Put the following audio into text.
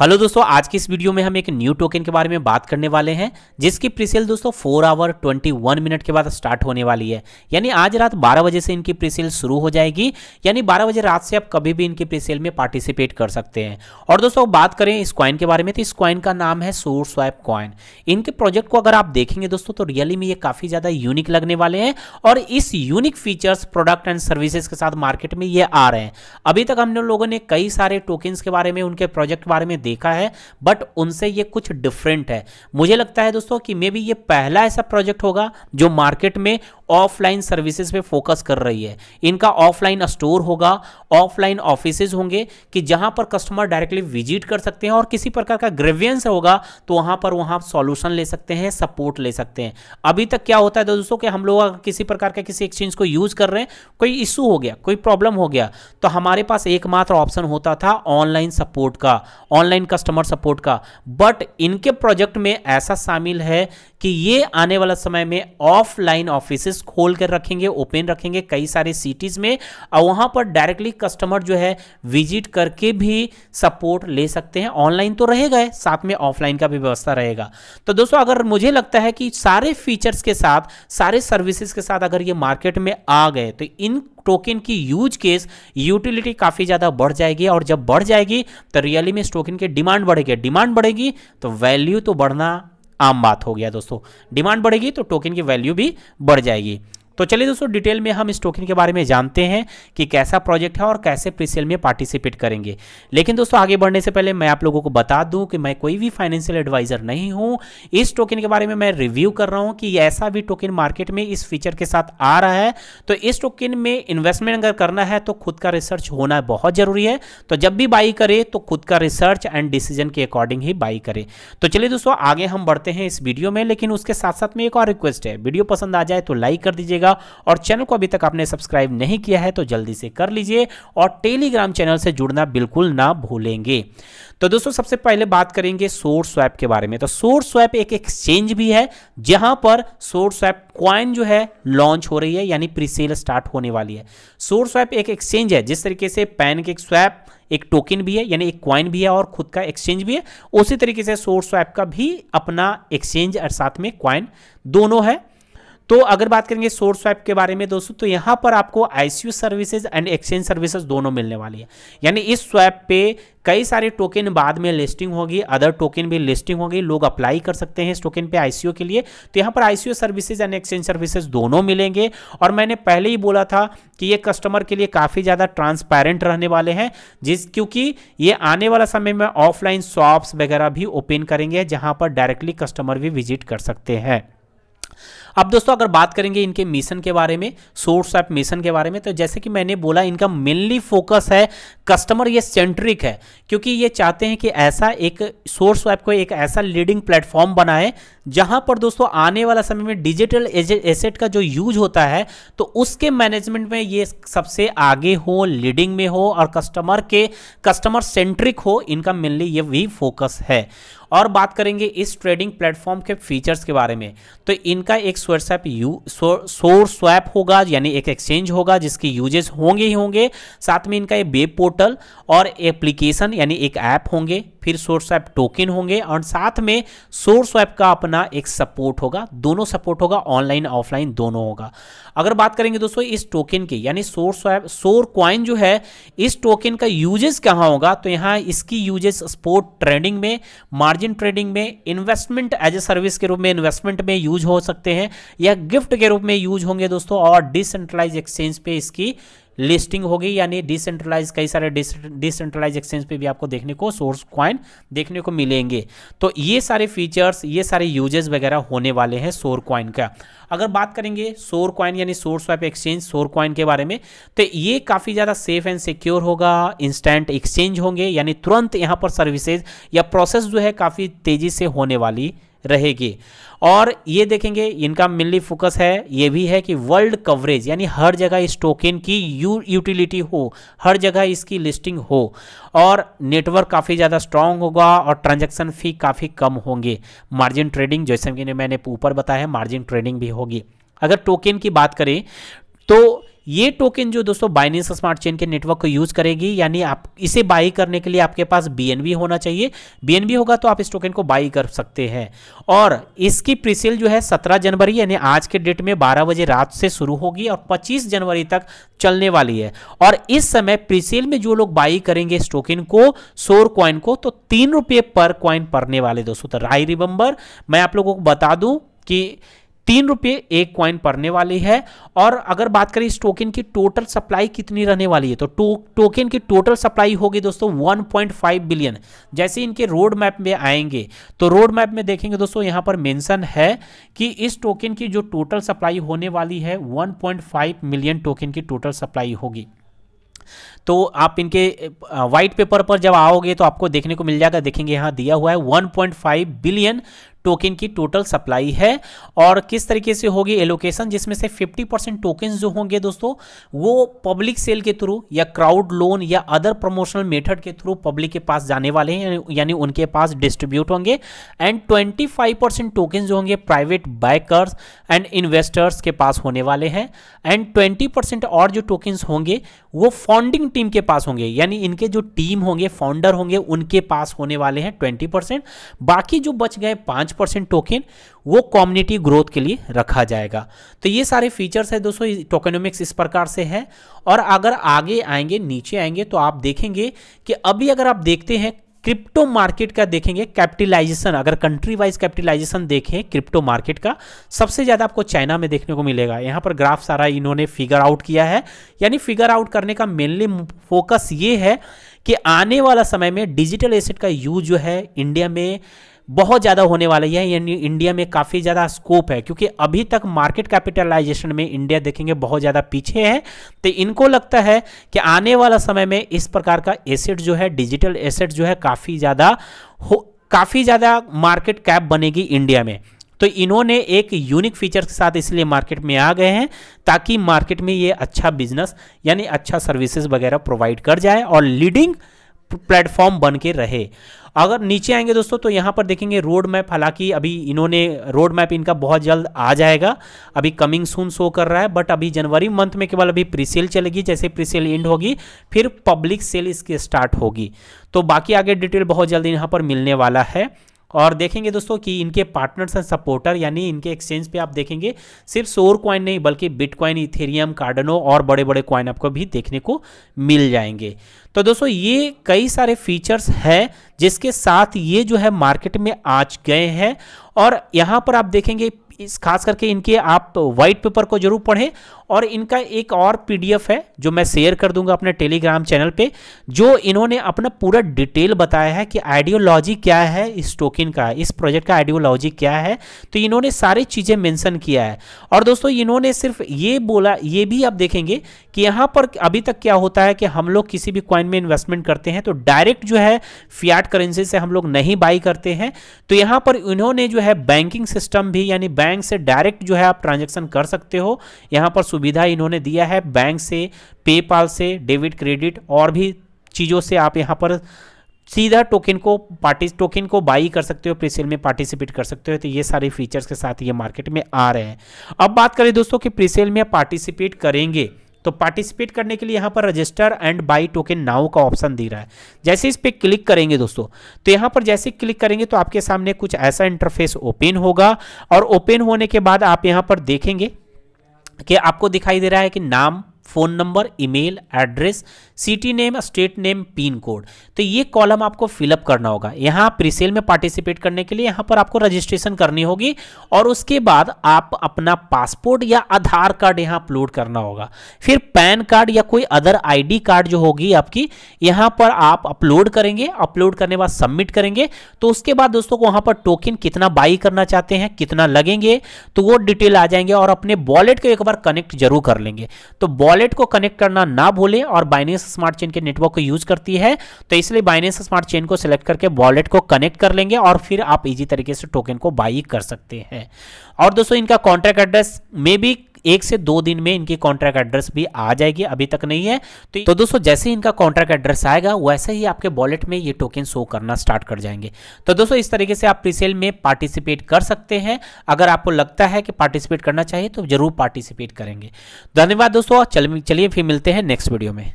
hello दोस्तों आज की इस वीडियो में हम एक न्यू टोकन के बारे में बात करने वाले हैं जिसकी प्रीसेल दोस्तों four hour twenty one minute के बाद स्टार्ट होने वाली है यानी आज रात बारह बजे से इनकी प्रीसेल शुरू हो जाएगी यानी बारह बजे रात से आप कभी भी इनकी प्रीसेल में पार्टिसिपेट कर सकते हैं और दोस्तों बात करें इस क्वाइन के बारे में तो इस क्वाइन का नाम है सोर स्वाइप क्वाइन इनके प्रोजेक्ट को अगर आप देखेंगे दोस्तों तो रियली में ये काफ़ी ज़्यादा यूनिक लगने वाले हैं और इस unique features product and services के साथ मार्केट में ये आ रहे हैं अभी तक हमने लोगों ने कई सारे टोकन्स के बारे में उनके प्रोजेक्ट बारे में देखा है बट उनसे ये कुछ डिफरेंट है मुझे लगता है दोस्तों कि मे बी ये पहला ऐसा प्रोजेक्ट होगा जो मार्केट में ऑफलाइन सर्विसेज पे फोकस कर रही है इनका ऑफलाइन स्टोर होगा ऑफलाइन ऑफिस होंगे कि जहां पर कस्टमर डायरेक्टली विजिट कर सकते हैं और किसी प्रकार का ग्रेवियंस होगा तो वहां पर वहां सॉल्यूशन ले सकते हैं सपोर्ट ले सकते हैं अभी तक क्या होता है तो दोस्तों कि हम लोग किसी प्रकार का किसी एक्सचेंज को यूज कर रहे हैं कोई इश्यू हो गया कोई प्रॉब्लम हो गया तो हमारे पास एकमात्र ऑप्शन होता था ऑनलाइन सपोर्ट का ऑनलाइन ऑनलाइन कस्टमर सपोर्ट का बट इनके प्रोजेक्ट में ऐसा शामिल है कि ये आने वाला समय में ऑफलाइन ऑफिस खोल कर रखेंगे ओपन रखेंगे कई सारे सिटीज में और वहां पर डायरेक्टली कस्टमर जो है विजिट करके भी सपोर्ट ले सकते हैं ऑनलाइन तो रहेगा साथ में ऑफलाइन का भी व्यवस्था रहेगा तो दोस्तों अगर मुझे लगता है कि सारे फीचर्स के साथ सारे सर्विसेज के साथ अगर ये मार्केट में आ गए तो इन टोकन की यूज केस यूटिलिटी काफ़ी ज़्यादा बढ़ जाएगी और जब बढ़ जाएगी तो रियली में इस टोकन की डिमांड बढ़ेगी डिमांड बढ़ेगी तो वैल्यू तो बढ़ना आम बात हो गया दोस्तों डिमांड बढ़ेगी तो टोकन की वैल्यू भी बढ़ जाएगी तो चलिए दोस्तों डिटेल में हम इस टोकन के बारे में जानते हैं कि कैसा प्रोजेक्ट है और कैसे प्रीसेल में पार्टिसिपेट करेंगे लेकिन दोस्तों आगे बढ़ने से पहले मैं आप लोगों को बता दूं कि मैं कोई भी फाइनेंशियल एडवाइजर नहीं हूं इस टोकन के बारे में मैं रिव्यू कर रहा हूं कि ऐसा भी टोकन मार्केट में इस फीचर के साथ आ रहा है तो इस टोकन में इन्वेस्टमेंट अगर करना है तो खुद का रिसर्च होना बहुत ज़रूरी है तो जब भी बाई करे तो खुद का रिसर्च एंड डिसीजन के अकॉर्डिंग ही बाई करे तो चलिए दोस्तों आगे हम बढ़ते हैं इस वीडियो में लेकिन उसके साथ साथ में एक और रिक्वेस्ट है वीडियो पसंद आ जाए तो लाइक कर दीजिएगा कीजिएगा और चैनल को अभी तक आपने सब्सक्राइब नहीं किया है तो जल्दी से कर लीजिए और टेलीग्राम चैनल से जुड़ना बिल्कुल ना भूलेंगे तो दोस्तों सबसे पहले बात करेंगे सोर्स स्वैप के बारे में तो सोर्स स्वैप एक एक्सचेंज भी है जहां पर सोर्स स्वैप क्वाइन जो है लॉन्च हो रही है यानी प्रीसेल स्टार्ट होने वाली है सोर्स स्वैप एक एक्सचेंज है जिस तरीके से पैन के स्वैप एक टोकन भी है यानी एक क्वाइन भी है और खुद का एक्सचेंज भी है उसी तरीके से सोर्स स्वैप का भी अपना एक्सचेंज और साथ में क्वाइन दोनों है तो अगर बात करेंगे सोर्स स्वैप के बारे में दोस्तों तो यहाँ पर आपको ICU services and exchange services दोनों मिलने वाली है यानी इस स्वैप पे कई सारे टोकन बाद में लिस्टिंग होगी अदर टोकन भी लिस्टिंग होगी लोग अप्लाई कर सकते हैं इस टोकन पे आईसीओ के लिए तो यहाँ पर ICO services and exchange services दोनों मिलेंगे और मैंने पहले ही बोला था कि ये कस्टमर के लिए काफ़ी ज़्यादा ट्रांसपेरेंट रहने वाले हैं जिस क्योंकि ये आने वाला समय में ऑफलाइन शॉप्स वगैरह भी ओपन करेंगे जहाँ पर डायरेक्टली कस्टमर भी विजिट कर सकते हैं अब दोस्तों अगर बात करेंगे इनके मिशन के बारे में सोर्स ऑफ मिशन के बारे में तो जैसे कि मैंने बोला इनका मेनली फोकस है कस्टमर ये सेंट्रिक है क्योंकि ये चाहते हैं कि ऐसा एक सोर्स ऐप को एक ऐसा लीडिंग प्लेटफॉर्म बनाए जहां पर दोस्तों आने वाला समय में डिजिटल एसेट का जो यूज होता है तो उसके मैनेजमेंट में ये सबसे आगे हो लीडिंग में हो और कस्टमर के कस्टमर सेंट्रिक हो इनका मेनली ये भी फोकस है और बात करेंगे इस ट्रेडिंग प्लेटफॉर्म के फीचर्स के बारे में तो इनका एक स्वैप यू सोर स्वैप होगा यानी एक एक्सचेंज होगा जिसके यूजेस होंगे ही होंगे साथ में इनका एक वेब पोर्टल और एप्लीकेशन यानी एक ऐप होंगे फिर सोर्स ऐप टोकन होंगे और साथ में सोर्स ऐप का अपना एक सपोर्ट होगा दोनों सपोर्ट होगा ऑनलाइन ऑफलाइन दोनों होगा अगर बात करेंगे दोस्तों इस टोकन की यानी सोर्स ऐप सोर क्वाइन जो है इस टोकन का यूजेस कहाँ होगा तो यहाँ इसकी यूजेस स्पोर्ट ट्रेडिंग में मार्जिन ट्रेडिंग में इन्वेस्टमेंट एज ए सर्विस के रूप में इन्वेस्टमेंट में यूज हो सकते हैं या गिफ्ट के रूप में यूज होंगे दोस्तों और डिसेंट्रलाइज एक्सचेंज पे इसकी लिस्टिंग होगी यानी डिसेंट्रलाइज कई सारे डिसेंट्रलाइज एक्सचेंज पे भी आपको देखने को सोर्स क्वाइन देखने को मिलेंगे तो ये सारे फीचर्स ये सारे यूजेस वगैरह होने वाले हैं सोर क्वाइन का अगर बात करेंगे सोर क्वाइन यानी सोर्स वाइप एक्सचेंज सोर क्वाइन के बारे में तो ये काफ़ी ज़्यादा सेफ एंड सिक्योर होगा इंस्टेंट एक्सचेंज होंगे यानी तुरंत यहाँ पर सर्विसेज या प्रोसेस जो है काफ़ी तेज़ी से होने वाली रहेगी और ये देखेंगे इनका मेनली फोकस है ये भी है कि वर्ल्ड कवरेज यानी हर जगह इस टोकन की यू यूटिलिटी हो हर जगह इसकी लिस्टिंग हो और नेटवर्क काफ़ी ज़्यादा स्ट्रांग होगा और ट्रांजैक्शन फी काफ़ी कम होंगे मार्जिन ट्रेडिंग जैसे कि मैंने ऊपर बताया मार्जिन ट्रेडिंग भी होगी अगर टोकन की बात करें तो ये टोकन जो दोस्तों बाइनेंस स्मार्ट चेन के नेटवर्क को यूज करेगी यानी आप इसे बाई करने के लिए आपके पास बीएनबी होना चाहिए बीएनबी होगा तो आप इस टोकन को बाई कर सकते हैं और इसकी प्रीसेल जो है 17 जनवरी यानी आज के डेट में 12 बजे रात से शुरू होगी और 25 जनवरी तक चलने वाली है और इस समय प्रीसेल में जो लोग बाई करेंगे इस टोकन को सोर क्वाइन को तो तीन पर क्वाइन पड़ने वाले दोस्तों तो राय रिबंबर मैं आप लोगों को बता दूं कि तीन रुपये एक क्वाइन पड़ने वाली है और अगर बात करें इस टोकन की टोटल सप्लाई कितनी रहने वाली है तो टो, टोकन की टोटल सप्लाई होगी दोस्तों 1.5 बिलियन जैसे इनके रोड मैप में आएंगे तो रोड मैप में देखेंगे दोस्तों यहां पर मेंशन है कि इस टोकन की जो टोटल सप्लाई होने वाली है 1.5 मिलियन टोकन की टोटल सप्लाई होगी तो आप इनके वाइट पेपर पर जब आओगे तो आपको देखने को मिल जाएगा देखेंगे यहाँ दिया हुआ है 1.5 बिलियन टोकन की टोटल सप्लाई है और किस तरीके से होगी एलोकेशन जिसमें से 50 परसेंट टोकन जो होंगे दोस्तों वो पब्लिक सेल के थ्रू या क्राउड लोन या अदर प्रमोशनल मेथड के थ्रू पब्लिक के पास जाने वाले हैं यानी उनके पास डिस्ट्रीब्यूट होंगे एंड 25 परसेंट टोकन जो होंगे प्राइवेट बाइकर्स एंड इन्वेस्टर्स के पास होने वाले हैं एंड ट्वेंटी और जो टोकन्स होंगे वो फंडिंग टीम के पास होंगे यानी इनके जो टीम होंगे फाउंडर होंगे उनके पास होने वाले हैं ट्वेंटी परसेंट बाकी जो बच गए पांच परसेंट टोकन वो कम्युनिटी ग्रोथ के लिए रखा जाएगा तो ये सारे फीचर्स है दोस्तों टोकनोमिक्स इस प्रकार से है और अगर आगे आएंगे नीचे आएंगे तो आप देखेंगे कि अभी अगर आप देखते हैं क्रिप्टो मार्केट का देखेंगे कैपिटलाइजेशन अगर कंट्री वाइज कैपिटलाइजेशन देखें क्रिप्टो मार्केट का सबसे ज़्यादा आपको चाइना में देखने को मिलेगा यहाँ पर ग्राफ सारा इन्होंने फिगर आउट किया है यानी फिगर आउट करने का मेनली फोकस ये है कि आने वाला समय में डिजिटल एसेट का यूज जो है इंडिया में बहुत ज़्यादा होने वाली है यानी इंडिया में काफ़ी ज़्यादा स्कोप है क्योंकि अभी तक मार्केट कैपिटलाइजेशन में इंडिया देखेंगे बहुत ज़्यादा पीछे है तो इनको लगता है कि आने वाला समय में इस प्रकार का एसेट जो है डिजिटल एसेट जो है काफ़ी ज़्यादा हो काफ़ी ज़्यादा मार्केट कैप बनेगी इंडिया में तो इन्होंने एक यूनिक फीचर के साथ इसलिए मार्केट में आ गए हैं ताकि मार्केट में ये अच्छा बिजनेस यानी अच्छा सर्विसेज वगैरह प्रोवाइड कर जाए और लीडिंग प्लेटफॉर्म बन के रहे अगर नीचे आएंगे दोस्तों तो यहाँ पर देखेंगे रोड मैप हालांकि अभी इन्होंने रोड मैप इनका बहुत जल्द आ जाएगा अभी कमिंग सून शो कर रहा है बट अभी जनवरी मंथ में केवल अभी सेल चलेगी जैसे सेल एंड होगी फिर पब्लिक सेल इसकी स्टार्ट होगी तो बाकी आगे डिटेल बहुत जल्द यहाँ पर मिलने वाला है और देखेंगे दोस्तों कि इनके पार्टनर्स एंड सपोर्टर यानी इनके एक्सचेंज पे आप देखेंगे सिर्फ सोर क्वाइन नहीं बल्कि बिटकॉइन इथेरियम कार्डनो और बड़े बड़े क्वाइन आपको भी देखने को मिल जाएंगे तो दोस्तों ये कई सारे फीचर्स हैं जिसके साथ ये जो है मार्केट में आज गए हैं और यहाँ पर आप देखेंगे इस खास करके इनके आप तो वाइट पेपर को जरूर पढ़ें और इनका एक और पीडीएफ है जो मैं शेयर कर दूंगा अपने टेलीग्राम चैनल पे जो इन्होंने अपना पूरा डिटेल बताया है कि आइडियोलॉजी क्या है इस टोकन का इस प्रोजेक्ट का आइडियोलॉजी क्या है तो इन्होंने सारी चीज़ें मेंशन किया है और दोस्तों इन्होंने सिर्फ ये बोला ये भी आप देखेंगे कि यहाँ पर अभी तक क्या होता है कि हम लोग किसी भी क्वाइन में इन्वेस्टमेंट करते हैं तो डायरेक्ट जो है फियाट करेंसी से हम लोग नहीं बाई करते हैं तो यहाँ पर इन्होंने जो है बैंकिंग सिस्टम भी यानी बैंक से डायरेक्ट जो है आप ट्रांजेक्शन कर सकते हो यहाँ पर सुविधा इन्होंने दिया है बैंक से पेपाल से डेबिट क्रेडिट और भी चीज़ों से आप यहाँ पर सीधा टोकन को पार्टी टोकन को बाई कर सकते हो प्रीसेल में पार्टिसिपेट कर सकते हो तो ये सारे फीचर्स के साथ ये मार्केट में आ रहे हैं अब बात करें दोस्तों कि प्रीसेल में पार्टिसिपेट करेंगे तो पार्टिसिपेट करने के लिए यहाँ पर register and buy token now का ऑप्शन दे रहा है जैसे इस पर क्लिक करेंगे दोस्तों तो यहाँ पर जैसे क्लिक करेंगे तो आपके सामने कुछ ऐसा इंटरफेस ओपन होगा और ओपन होने के बाद आप यहाँ पर देखेंगे कि आपको दिखाई दे रहा है कि नाम phone number email address city name state name pin code तो ये कॉलम आपको फिलअप करना होगा यहाँ प्रीसेल में पार्टिसिपेट करने के लिए यहाँ पर आपको रजिस्ट्रेशन करनी होगी और उसके बाद आप अपना पासपोर्ट या आधार कार्ड यहाँ अपलोड करना होगा फिर पैन कार्ड या कोई अदर आईडी कार्ड जो होगी आपकी यहाँ पर आप अपलोड करेंगे अपलोड करने बाद सबमिट करेंगे तो उसके बाद दोस्तों को वहाँ पर टोकन कितना बाई करना चाहते हैं कितना लगेंगे तो वो डिटेल आ जाएंगे और अपने वॉलेट को एक बार कनेक्ट जरूर कर लेंगे तो वॉलेट को कनेक्ट करना ना भूलें और बाइनेंस स्मार्ट चेन के नेटवर्क को यूज करती है तो इसलिए बाइनेंस स्मार्ट चेन को सिलेक्ट करके वॉलेट को कनेक्ट कर लेंगे और फिर आप इजी तरीके से टोकन को बाई कर सकते हैं और दोस्तों इनका कॉन्ट्रैक्ट एड्रेस में भी एक से दो दिन में इनकी कॉन्ट्रैक्ट एड्रेस भी आ जाएगी अभी तक नहीं है तो, तो दोस्तों जैसे ही इनका कॉन्ट्रैक्ट एड्रेस आएगा वैसे ही आपके वॉलेट में ये टोकन शो करना स्टार्ट कर जाएंगे तो दोस्तों इस तरीके से आप प्रीसेल में पार्टिसिपेट कर सकते हैं अगर आपको लगता है कि पार्टिसिपेट करना चाहिए तो जरूर पार्टिसिपेट करेंगे धन्यवाद दोस्तों चलिए फिर मिलते हैं नेक्स्ट वीडियो में